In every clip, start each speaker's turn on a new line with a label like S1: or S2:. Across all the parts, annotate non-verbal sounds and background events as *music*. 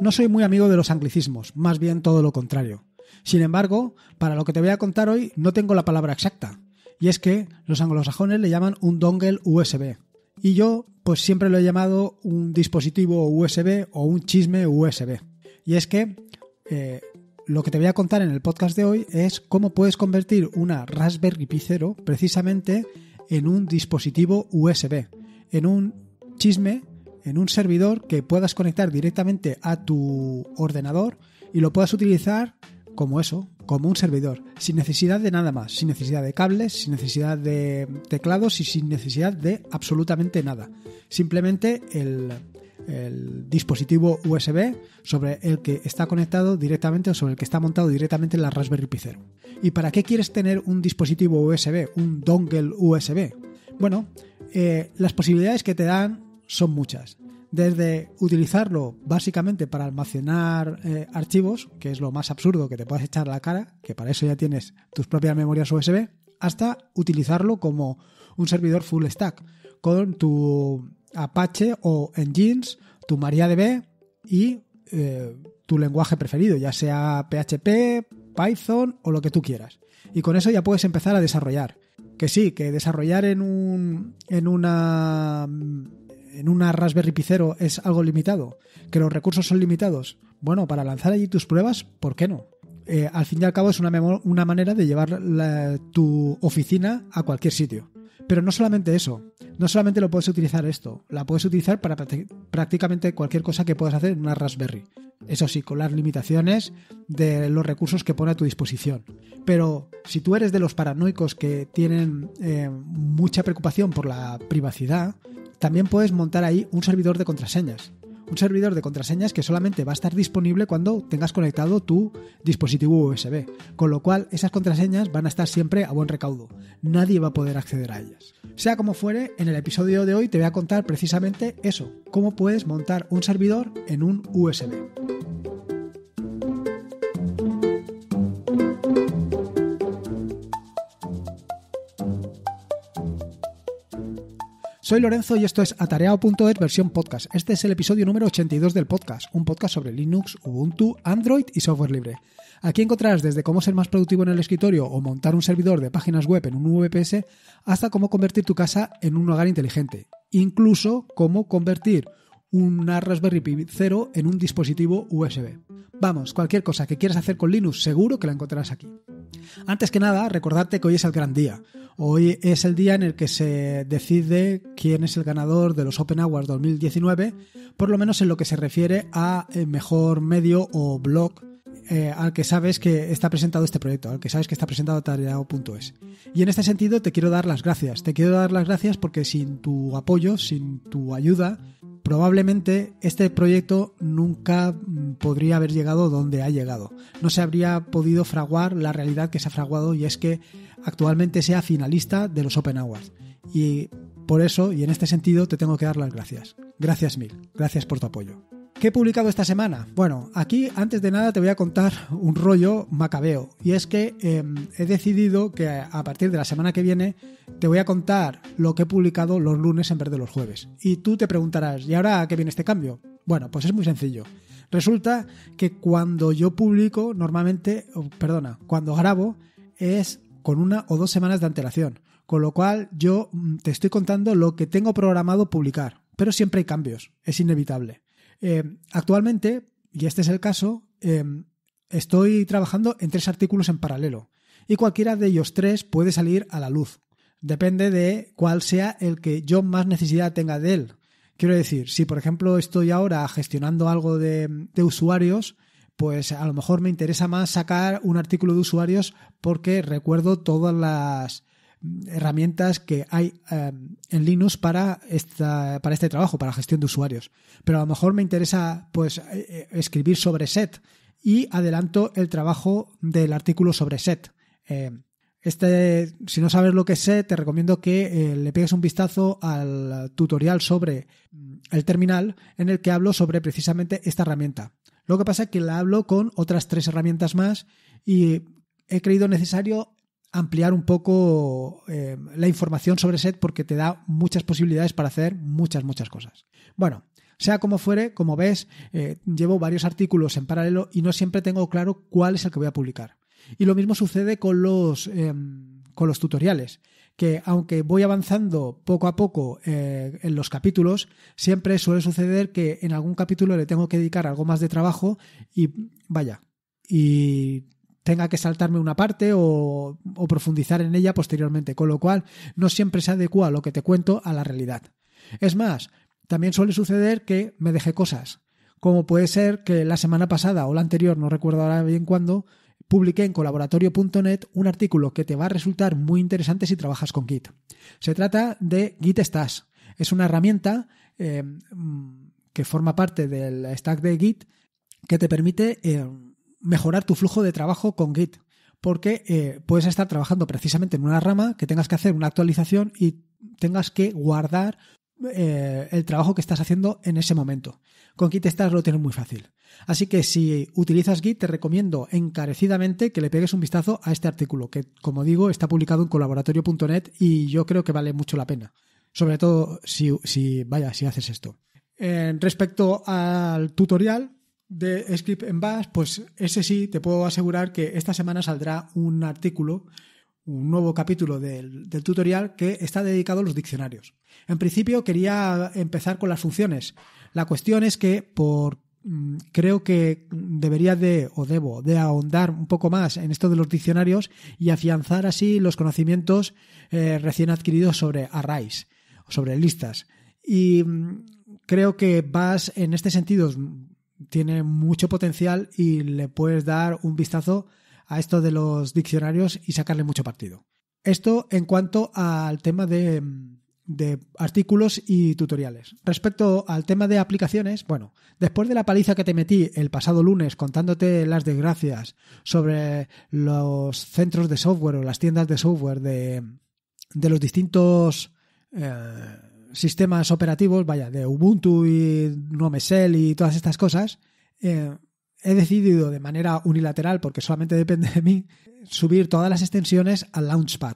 S1: No soy muy amigo de los anglicismos, más bien todo lo contrario. Sin embargo, para lo que te voy a contar hoy no tengo la palabra exacta, y es que los anglosajones le llaman un dongle USB. Y yo, pues siempre lo he llamado un dispositivo USB o un chisme USB. Y es que eh, lo que te voy a contar en el podcast de hoy es cómo puedes convertir una Raspberry Pi 0 precisamente en un dispositivo USB, en un chisme en un servidor que puedas conectar directamente a tu ordenador y lo puedas utilizar como eso, como un servidor, sin necesidad de nada más, sin necesidad de cables, sin necesidad de teclados y sin necesidad de absolutamente nada. Simplemente el, dispositivo USB sobre el que está conectado directamente o sobre el que está montado directamente la Raspberry Pi Zero. ¿Y para qué quieres tener un dispositivo USB, un dongle USB? Bueno, eh, las posibilidades que te dan son muchas. Desde utilizarlo básicamente para almacenar eh, archivos, que es lo más absurdo que te puedas echar a la cara, que para eso ya tienes tus propias memorias USB, hasta utilizarlo como un servidor full stack con tu Apache o Engines, tu MariaDB y eh, tu lenguaje preferido, ya sea PHP, Python o lo que tú quieras. Y con eso ya puedes empezar a desarrollar. Que sí, que desarrollar en, un, en una en una Raspberry Pi cero es algo limitado, que los recursos son limitados. Bueno, para lanzar allí tus pruebas, ¿por qué no? Eh, al fin y al cabo es una, una manera de llevar tu oficina a cualquier sitio. Pero no solamente eso, no solamente lo puedes utilizar esto, la puedes utilizar para prácticamente cualquier cosa que puedas hacer en una Raspberry. Eso sí, con las limitaciones de los recursos que pone a tu disposición. Pero si tú eres de los paranoicos que tienen eh, mucha preocupación por la privacidad, también puedes montar ahí un servidor de contraseñas. Un servidor de contraseñas que solamente va a estar disponible cuando tengas conectado tu dispositivo USB. Con lo cual, esas contraseñas van a estar siempre a buen recaudo. Nadie va a poder acceder a ellas. Sea como fuere, en el episodio de hoy te voy a contar precisamente eso, cómo puedes montar un servidor en un USB. Soy Lorenzo y esto es atareado.es versión podcast. Este es el episodio número 82 del podcast, un podcast sobre Linux, Ubuntu, Android y software libre. Aquí encontrarás desde cómo ser más productivo en el escritorio o montar un servidor de páginas web en un VPS hasta cómo convertir tu casa en un hogar inteligente, incluso cómo convertir una Raspberry Pi 0 en un dispositivo USB. Vamos, cualquier cosa que quieras hacer con Linux seguro que la encontrarás aquí. Antes que nada, recordarte que hoy es el gran día. Hoy es el día en el que se decide quién es el ganador de los Open Awards 2019, por lo menos en lo que se refiere a el eh, mejor medio o blog eh, al que sabes que está presentado este proyecto, al que sabes que está presentado tareao.es. Y en este sentido te quiero dar las gracias. Te quiero dar las gracias porque sin tu apoyo, sin tu ayuda, probablemente este proyecto nunca mm, podría haber llegado donde ha llegado. No se habría podido fraguar la realidad que se ha fraguado y es que actualmente sea finalista de los Open Awards. Y por eso y en este sentido te tengo que dar las gracias. Gracias mil. Gracias por tu apoyo. ¿Qué he publicado esta semana? Bueno, aquí antes de nada te voy a contar un rollo macabeo. Y es que em, he decidido que a partir de la semana que viene te voy a contar lo que he publicado los lunes en vez de los jueves. Y tú te preguntarás, ¿y ahora a qué viene este cambio? Bueno, pues es muy sencillo. Resulta que cuando yo publico, normalmente, perdona, cuando grabo es con una o dos semanas de antelación. Con lo cual yo mm, te estoy contando lo que tengo programado publicar. Pero siempre hay cambios, es inevitable. Eh, actualmente, y este es el caso, eh, estoy trabajando en tres artículos en paralelo y cualquiera de ellos tres puede salir a la luz. Depende de cuál sea el que yo más necesidad tenga de él. Quiero decir, si por ejemplo estoy ahora gestionando algo de usuarios, pues a lo mejor me interesa más sacar un artículo de usuarios porque recuerdo todas las herramientas que hay em, en Linux para, esta, para este trabajo, para gestión de usuarios. Pero a lo mejor me interesa pues, eh, eh, escribir sobre set y adelanto el trabajo del artículo sobre set. Em, este, si no sabes lo que es set, te recomiendo que eh, le pegues un vistazo al tutorial sobre mm, el terminal en el que hablo sobre precisamente esta herramienta. Lo que pasa es que la hablo con otras tres herramientas más y he creído necesario ampliar un poco eh, la información sobre SET porque te da muchas posibilidades para hacer muchas, muchas cosas. Bueno, sea como fuere, como ves, eh, llevo varios artículos en paralelo y no siempre tengo claro cuál es el que voy a publicar. Y lo mismo sucede con los, em, con los tutoriales, que aunque voy avanzando poco a poco eh, en los capítulos, siempre suele suceder que en algún capítulo le tengo que dedicar algo más de trabajo y vaya. Y tenga que saltarme una parte o, profundizar en ella posteriormente, con lo cual no siempre se adecua lo que te cuento a la realidad. Es más, también suele suceder que me deje cosas, como puede ser que la semana pasada o la anterior, no recuerdo ahora bien cuándo, publiqué en colaboratorio.net un artículo que te va a resultar muy interesante si trabajas con Git. Se trata de Git Stash. Es una herramienta eh, mm, que forma parte del stack de Git que te permite... Eh, mejorar tu flujo de trabajo con Git, porque eh, puedes estar trabajando precisamente en una rama que tengas que hacer una actualización y tengas que guardar eh, el trabajo que estás haciendo en ese momento. Con Git estás lo tienes muy fácil. Así que si utilizas Git, te recomiendo encarecidamente que le pegues un vistazo a este artículo, que como digo, está publicado en colaboratorio.net y yo creo que vale mucho la pena. Sobre todo si, vaya, si haces esto. respecto al tutorial, de Script en Bash, pues ese sí, te puedo asegurar que esta semana saldrá un artículo, un nuevo capítulo del, tutorial que está dedicado a los diccionarios. En principio quería empezar con las funciones. La cuestión es que por mm, creo que debería de o debo de ahondar un poco más en esto de los diccionarios y afianzar así los conocimientos eh, recién adquiridos sobre arrays, sobre listas. Y mm, creo que BAS en este sentido tiene mucho potencial y le puedes dar un vistazo a esto de los diccionarios y sacarle mucho partido. Esto en cuanto al tema de, de artículos y tutoriales. Respecto al tema de aplicaciones, bueno, después de la paliza que te metí el pasado lunes contándote las desgracias sobre los centros de software o las tiendas de software de, de los distintos... Eh, sistemas operativos, vaya, de Ubuntu y NoMesel y todas estas cosas, eh, he decidido de manera unilateral, porque solamente depende de mí, subir todas las extensiones al Launchpad.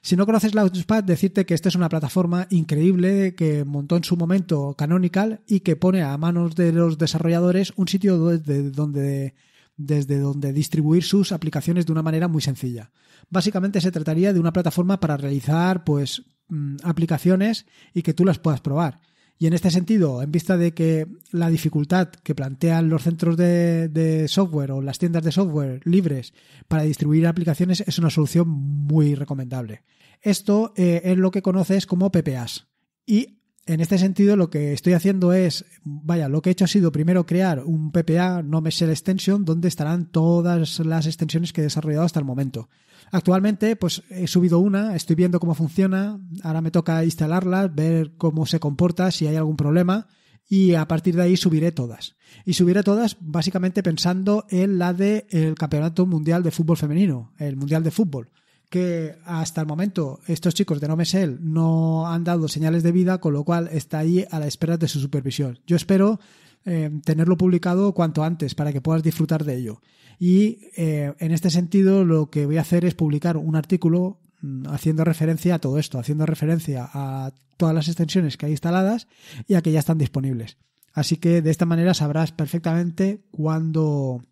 S1: Si no conoces Launchpad, decirte que esta es una plataforma increíble que montó en su momento Canonical y que pone a manos de los desarrolladores un sitio desde donde, desde donde distribuir sus aplicaciones de una manera muy sencilla. Básicamente se trataría de una plataforma para realizar pues Mm, aplicaciones y que tú las puedas probar. Y en este sentido, en vista de que la dificultad que plantean los centros de, software o las tiendas de software libres para distribuir aplicaciones es una solución muy recomendable. Esto eh, es lo que conoces como PPAs. Y en este sentido lo que estoy haciendo es, vaya, lo que he hecho ha sido primero crear un PPA no Meshell extension donde estarán todas las extensiones que he desarrollado hasta el momento. Actualmente, pues he subido una, estoy viendo cómo funciona, ahora me toca instalarla, ver cómo se comporta, si hay algún problema, y a partir de ahí subiré todas. Y subiré todas básicamente pensando en la del el Campeonato Mundial de Fútbol Femenino, el Mundial de Fútbol, que hasta el momento estos chicos de No Mesel no han dado señales de vida, con lo cual está ahí a la espera de su supervisión. Yo espero eh, tenerlo publicado cuanto antes para que puedas disfrutar de ello. Y eh, en este sentido lo que voy a hacer es publicar un artículo mm, haciendo referencia a todo esto, haciendo referencia a todas las extensiones que hay instaladas y a que ya están disponibles. Así que de esta manera sabrás perfectamente cuándo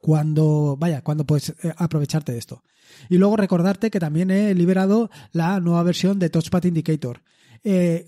S1: cuando vaya, cuando puedes eh, aprovecharte de esto. Y luego recordarte que también he liberado la nueva versión de Touchpad Indicator.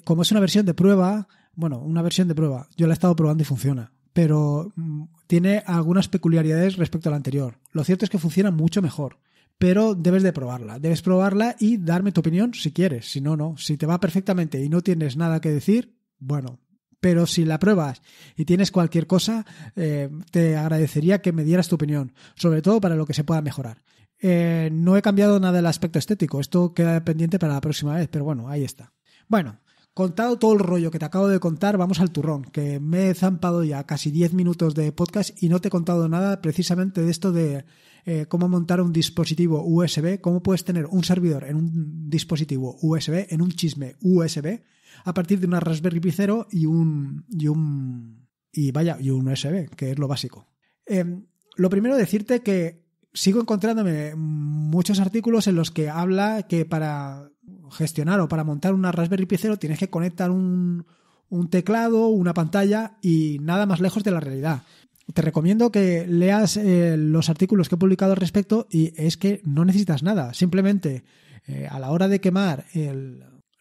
S1: como es una versión de prueba, bueno, una versión de prueba. Yo la he estado probando y funciona, pero mm, tiene algunas peculiaridades respecto a la anterior. Lo cierto es que funciona mucho mejor, pero debes de probarla. Debes probarla y darme tu opinión si quieres, si no, no. Si te va perfectamente y no tienes nada que decir, bueno. Pero si la pruebas y tienes cualquier cosa, eh, te agradecería que me dieras tu opinión, sobre todo para lo que se pueda mejorar. Eh, no he cambiado nada del aspecto estético, esto queda pendiente para la próxima vez, pero bueno, ahí está. Bueno, Contado todo el rollo que te acabo de contar, vamos al turrón, que me he zampado ya casi 10 minutos de podcast y no te he contado nada precisamente de esto de eh, cómo montar un dispositivo USB, cómo puedes tener un servidor en un dispositivo USB, en un chisme USB, a partir de una Raspberry Pi 0 y un, y un, y vaya, y un USB, que es lo básico. Em, lo primero decirte que sigo encontrándome muchos artículos en los que habla que para gestionar o para montar una Raspberry Pi 0 tienes que conectar un, teclado, una pantalla y nada más lejos de la realidad. Te recomiendo que leas eh, los artículos que he publicado al respecto y es que no necesitas nada. Simplemente eh, a la hora de quemar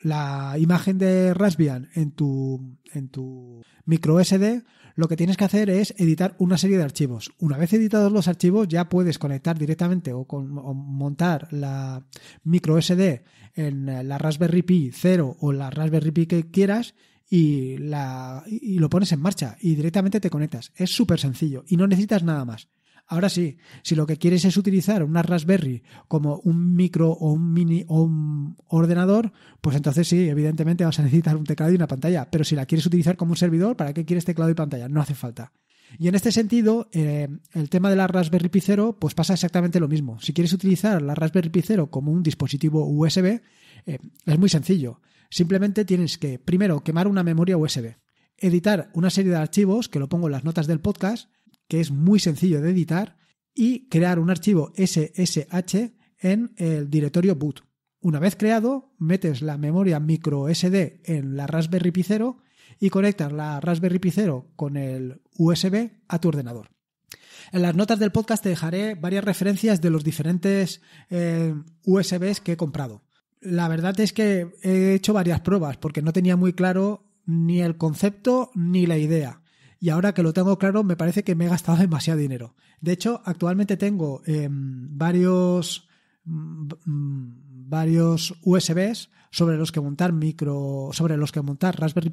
S1: la imagen de Raspbian en tu, en tu micro SD, lo que tienes que hacer es editar una serie de archivos. Una vez editados los archivos, ya puedes conectar directamente o, montar la micro SD en la Raspberry Pi 0 o la Raspberry Pi que quieras y, y lo pones en marcha y directamente te conectas. Es súper sencillo y no necesitas nada más. Ahora sí, si lo que quieres es utilizar una Raspberry como un micro o un mini o un ordenador, pues entonces sí, evidentemente vas a necesitar un teclado y una pantalla. Pero si la quieres utilizar como un servidor, ¿para qué quieres teclado y pantalla? No hace falta. Y en este sentido, eh, el tema de la Raspberry Pi 0 pues pasa exactamente lo mismo. Si quieres utilizar la Raspberry Pi 0 como un dispositivo USB, eh, es muy sencillo. Simplemente tienes que, primero, quemar una memoria USB, editar una serie de archivos, que lo pongo en las notas del podcast, que es muy sencillo de editar, y crear un archivo SSH en el directorio boot. Una vez creado, metes la memoria micro SD en la Raspberry Pi 0 y conectas la Raspberry Pi 0 con el USB a tu ordenador. En las notas del podcast te dejaré varias referencias de los diferentes eh, USBs que he comprado. La verdad es que he hecho varias pruebas porque no tenía muy claro ni el concepto ni la idea y ahora que lo tengo claro me parece que me he gastado *laughs* demasiado dinero. De hecho, actualmente tengo em, varios, mm, mm, varios USBs sobre los que montar micro, sobre los que montar Raspberry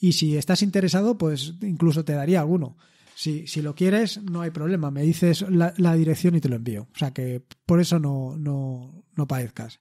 S1: y si estás interesado, pues incluso te daría alguno. Si, si lo quieres, no hay problema. Me dices la, dirección y te lo envío. O sea que por eso no, no, padezcas.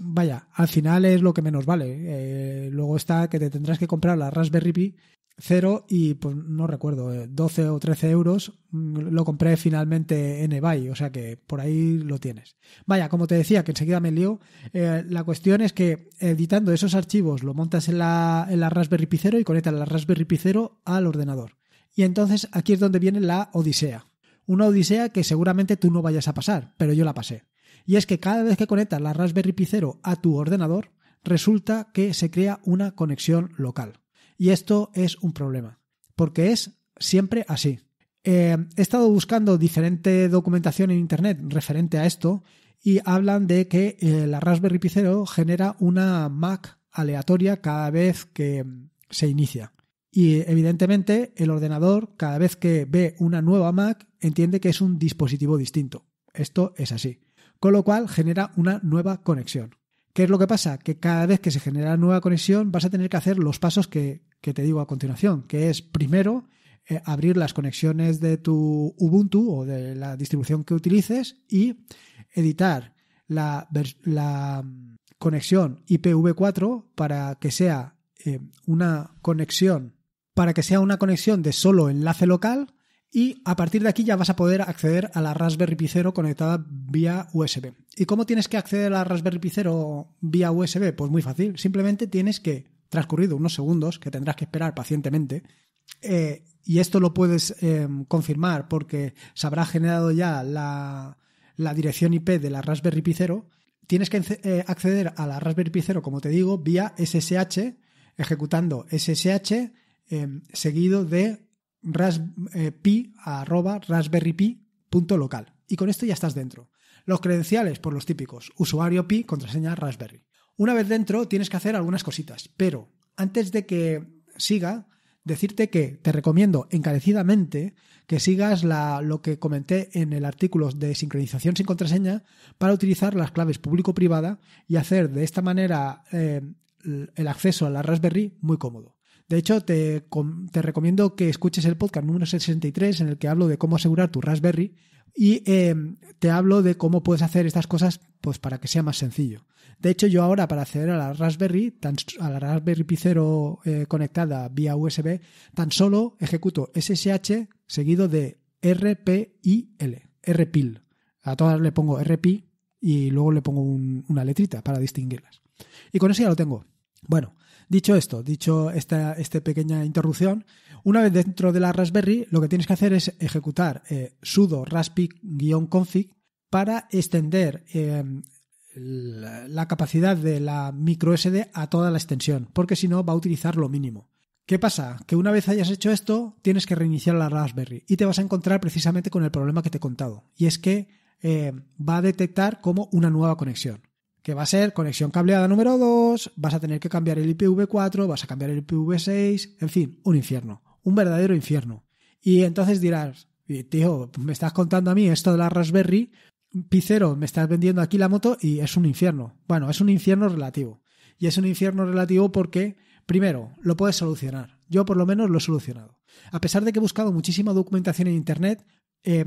S1: vaya, al final es lo que menos vale. Eh, luego está que te tendrás que comprar la Raspberry Pi cero y pues no recuerdo, 12 eh, o 13 euros. Mm, lo compré finalmente en eBay, o sea que por ahí lo tienes. Vaya, como te decía, que enseguida me lío. Eh, la cuestión es que editando esos archivos lo montas en la, en Raspberry Pi 0 y conectas la Raspberry Pi 0 al ordenador. Y entonces aquí es donde viene la odisea. Una odisea que seguramente tú no vayas a pasar, pero yo la pasé. Y es que cada vez que conectas la Raspberry Pi 0 a tu ordenador, resulta que se crea una conexión local. Y esto es un problema, porque es siempre así. Eh, he estado buscando diferente documentación en Internet referente a esto y hablan de que eh, la Raspberry Pi 0 genera una Mac aleatoria cada vez que mm, se inicia. Y evidentemente el ordenador cada vez que ve una nueva Mac entiende que es un dispositivo distinto. Esto es así. Con lo cual genera una nueva conexión. ¿Qué es lo que pasa? Que cada vez que se genera nueva conexión vas a tener que hacer los pasos que que te digo a continuación, que es primero eh, abrir las conexiones de tu Ubuntu o de la distribución que utilices y editar la, mm, conexión IPv4 para que sea eh, una conexión para que sea una conexión de solo enlace local y a partir de aquí ya vas a poder acceder a la Raspberry Pi 0 conectada vía USB. ¿Y cómo tienes que acceder a la Raspberry Pi 0 vía USB? Pues muy fácil, simplemente tienes que transcurrido unos segundos que tendrás que esperar pacientemente. Eh, y esto lo puedes em, confirmar porque se habrá generado ya la, dirección IP de la Raspberry Pi 0. Tienes que eh, acceder a la Raspberry Pi 0, como te digo, vía SSH, ejecutando SSH em, seguido de ras, eh, pi, local. Y con esto ya estás dentro. Los credenciales, por los típicos, usuario pi, contraseña raspberry. Una vez dentro, tienes que hacer algunas cositas, pero antes de que siga, decirte que te recomiendo encarecidamente que sigas lo que comenté en el artículo de sincronización sin contraseña para utilizar las claves público-privada y hacer de esta manera eh, el acceso a la Raspberry muy cómodo. De hecho, te, recomiendo que escuches el podcast número 63 en el que hablo de cómo asegurar tu Raspberry y em, te hablo de cómo puedes hacer estas cosas pues, para que sea más sencillo. De hecho, yo ahora para acceder a la Raspberry, a la Raspberry Pi 0 eh, conectada vía USB, tan solo ejecuto SSH seguido de RPIL, RPIL. A todas le pongo RPI y luego le pongo una letrita para distinguirlas. Y con eso ya lo tengo. Bueno, Dicho esto, dicho esta, pequeña interrupción, una vez dentro de la Raspberry, lo que tienes que hacer es ejecutar eh, sudo raspi-config para extender em, la, capacidad de la micro SD a toda la extensión, porque si no va a utilizar lo mínimo. ¿Qué pasa? Que una vez hayas hecho esto, tienes que reiniciar la Raspberry y te vas a encontrar precisamente con el problema que te he contado, y es que eh, va a detectar como una nueva conexión que va a ser conexión cableada número 2, vas a tener que cambiar el IPv4, vas a cambiar el IPv6, en fin, un infierno, un verdadero infierno. Y entonces dirás, tío, me estás contando a mí esto de la Raspberry, Picero, me estás vendiendo aquí la moto y es un infierno. Bueno, es un infierno relativo. Y es un infierno relativo porque, primero, lo puedes solucionar. Yo por lo menos lo he solucionado. A pesar de que he buscado muchísima documentación en Internet, eh,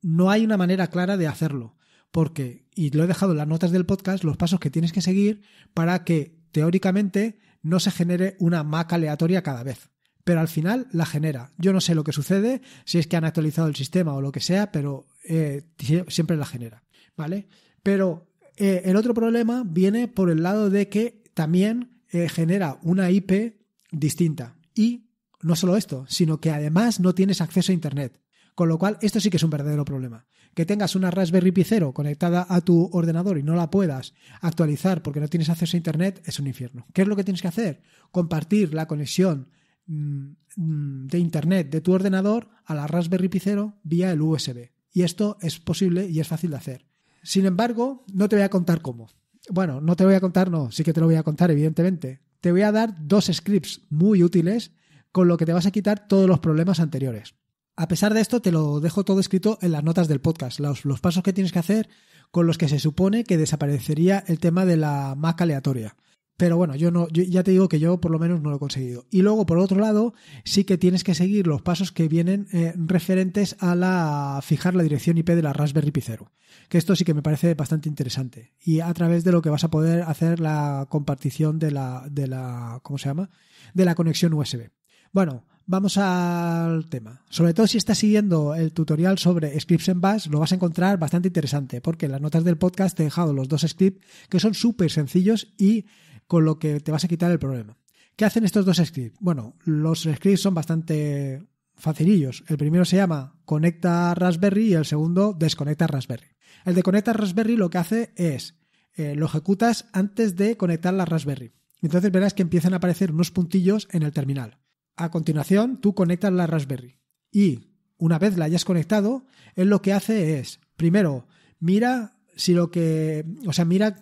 S1: no hay una manera clara de hacerlo porque, y lo he dejado en las notas del podcast, los pasos que tienes que seguir para que teóricamente no se genere una Mac aleatoria cada vez. Pero al final la genera. Yo no sé lo que sucede, si es que han actualizado el sistema o lo que sea, pero eh, siempre la genera. ¿Vale? Pero eh, el otro problema viene por el lado de que también eh, genera una IP distinta. Y no solo esto, sino que además no tienes acceso a Internet. Con lo cual, esto sí que es un verdadero problema. Que tengas una Raspberry Pi 0 conectada a tu ordenador y no la puedas actualizar porque no tienes acceso a Internet, es un infierno. ¿Qué es lo que tienes que hacer? Compartir la conexión mm, mm, de Internet de tu ordenador a la Raspberry Pi 0 vía el USB. Y esto es posible y es fácil de hacer. Sin embargo, no te voy a contar cómo. Bueno, no te voy a contar, no, sí que te lo voy a contar, evidentemente. Te voy a dar dos scripts muy útiles con lo que te vas a quitar todos los problemas anteriores. A pesar de esto, te lo dejo todo escrito en las notas del podcast, los, pasos que tienes que hacer con los que se supone que desaparecería el tema de la Mac aleatoria. Pero bueno, yo no, ya te digo que yo por lo menos no lo he conseguido. Y luego, por otro lado, sí que tienes que seguir los pasos que vienen eh, referentes a la fijar la dirección IP de la Raspberry Pi Zero. Que esto sí que me parece bastante interesante. Y a través de lo que vas a poder hacer la compartición de la, de la, ¿cómo se llama? De la conexión USB. Bueno, Vamos al tema. Sobre todo si estás siguiendo el tutorial sobre scripts en Bash, lo vas a encontrar bastante interesante, porque en las notas del podcast te he dejado los dos scripts que son súper sencillos y con lo que te vas a quitar el problema. ¿Qué hacen estos dos scripts? Bueno, los scripts son bastante facilillos. El primero se llama Conecta Raspberry y el segundo Desconecta Raspberry. El de Conecta Raspberry lo que hace es eh, lo ejecutas antes de conectar la Raspberry. Entonces verás que empiezan a aparecer unos puntillos en el terminal. A continuación, tú conectas la Raspberry y una vez la hayas conectado, él lo que hace es, primero, mira si lo que, o sea, mira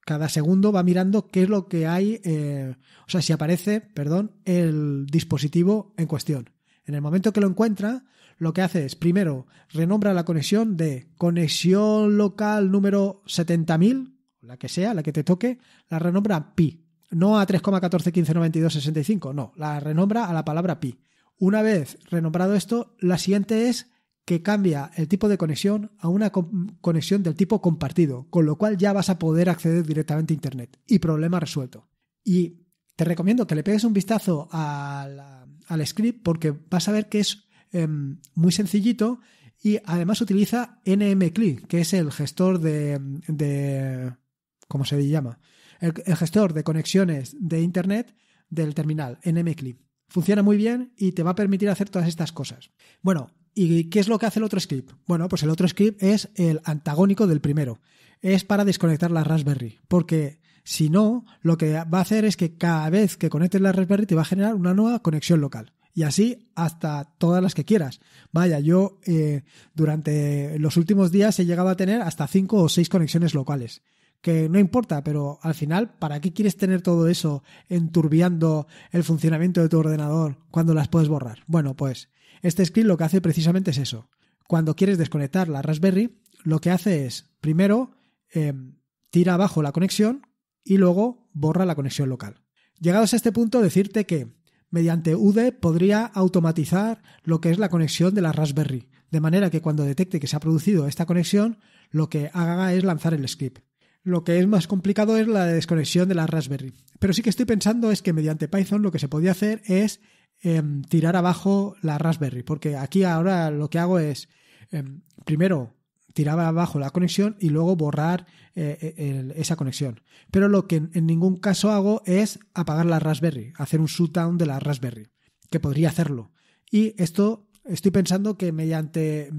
S1: cada segundo va mirando qué es lo que hay, eh, o sea, si aparece, perdón, el dispositivo en cuestión. En el momento que lo encuentra, lo que hace es, primero, renombra la conexión de conexión local número 70.000, la que sea, la que te toque, la renombra pi no a 3,14159265, no, la renombra a la palabra pi. Una vez renombrado esto, la siguiente es que cambia el tipo de conexión a una conexión del tipo compartido, con lo cual ya vas a poder acceder directamente a Internet. Y problema resuelto. Y te recomiendo que le pegues un vistazo al, script porque vas a ver que es em, muy sencillito y además utiliza NMCLI, que es el gestor de, de ¿cómo se llama? el, gestor de conexiones de Internet del terminal, NMClip. Funciona muy bien y te va a permitir hacer todas estas cosas. Bueno, ¿y qué es lo que hace el otro script? Bueno, pues el otro script es el antagónico del primero. Es para desconectar la Raspberry, porque si no, lo que va a hacer es que cada vez que conectes la Raspberry te va a generar una nueva conexión local. Y así hasta todas las que quieras. Vaya, yo eh, durante los últimos días he llegado a tener hasta cinco o seis conexiones locales que no importa, pero al final, ¿para qué quieres tener todo eso enturbiando el funcionamiento de tu ordenador cuando las puedes borrar? Bueno, pues este script lo que hace precisamente es eso. Cuando quieres desconectar la Raspberry, lo que hace es, primero, em, tira abajo la conexión y luego borra la conexión local. Llegados a este punto, decirte que mediante UDE podría automatizar lo que es la conexión de la Raspberry, de manera que cuando detecte que se ha producido esta conexión, lo que haga es lanzar el script. Lo que es más complicado es la desconexión de la Raspberry. Pero sí que estoy pensando es que mediante Python lo que se podía hacer es em, tirar abajo la Raspberry, porque aquí ahora lo que hago es, em, primero, tirar abajo la conexión y luego borrar eh, eh, esa conexión. Pero lo que en ningún caso hago es apagar la Raspberry, hacer un shutdown de la Raspberry, que podría hacerlo. Y esto estoy pensando que mediante,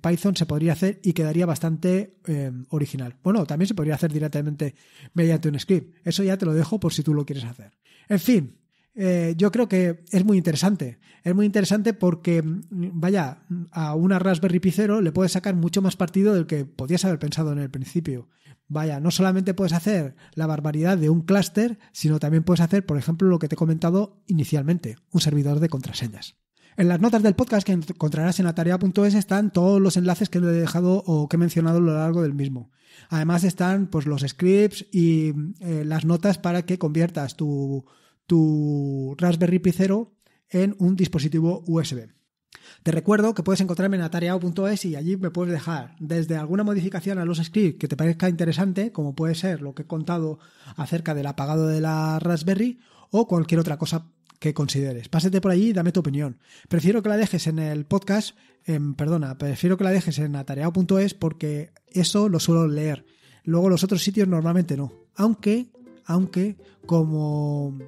S1: Python se podría hacer y quedaría bastante eh, original. Bueno, también se podría hacer directamente mediante un script. Eso ya te lo dejo por si tú lo quieres hacer. En fin, eh, yo creo que es muy interesante. Es muy interesante porque, mm, vaya, a una Raspberry Pi 0 le puedes sacar mucho más partido del que podías haber pensado en el principio. Vaya, no solamente puedes hacer la barbaridad de un clúster, sino también puedes hacer, por ejemplo, lo que te he comentado inicialmente, un servidor de contraseñas. En las notas del podcast que encontrarás en atarea.es están todos los enlaces que he dejado o que he mencionado a lo largo del mismo. Además están pues, los scripts y eh, las notas para que conviertas tu, Raspberry Pi 0 en un dispositivo USB. Te recuerdo que puedes encontrarme en atarea.es y allí me puedes dejar desde alguna modificación a los scripts que te parezca interesante, como puede ser lo que he contado acerca del apagado de la Raspberry o cualquier otra cosa consideres. Pásate por allí y dame tu opinión. Prefiero que la dejes en el podcast, en, em, perdona, prefiero que la dejes en atareado.es porque eso lo suelo leer. Luego los otros sitios normalmente no. Aunque, aunque, como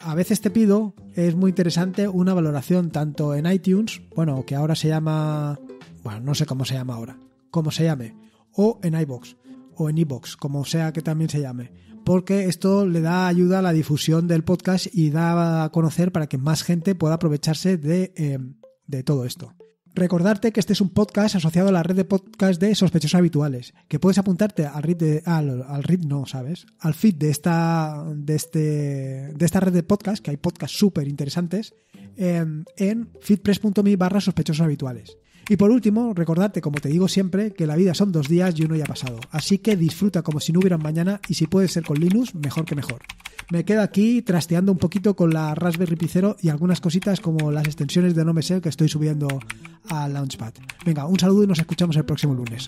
S1: a veces te pido, es muy interesante una valoración tanto en iTunes, bueno, que ahora se llama, bueno, no sé cómo se llama ahora, cómo se llame, o en iBox, o en iBox, como sea que también se llame porque esto le da ayuda a la difusión del podcast y da a conocer para que más gente pueda aprovecharse em, de, todo esto. Recordarte que este es un podcast asociado a la red de podcast de sospechosos habituales, que puedes apuntarte al feed de, al, ¿sabes? Al feed de esta, este, de, esta red de podcast, que hay podcasts súper interesantes, em, en, en feedpress.me barra sospechosos habituales. Y por último, recordarte, como te digo siempre, que la vida son dos días y uno ya ha pasado. Así que disfruta como si no hubiera mañana y si puede ser con Linux, mejor que mejor. Me quedo aquí trasteando un poquito con la Raspberry Pi y algunas cositas como las extensiones de no sé que estoy subiendo al Launchpad. Venga, un saludo y nos escuchamos el próximo lunes.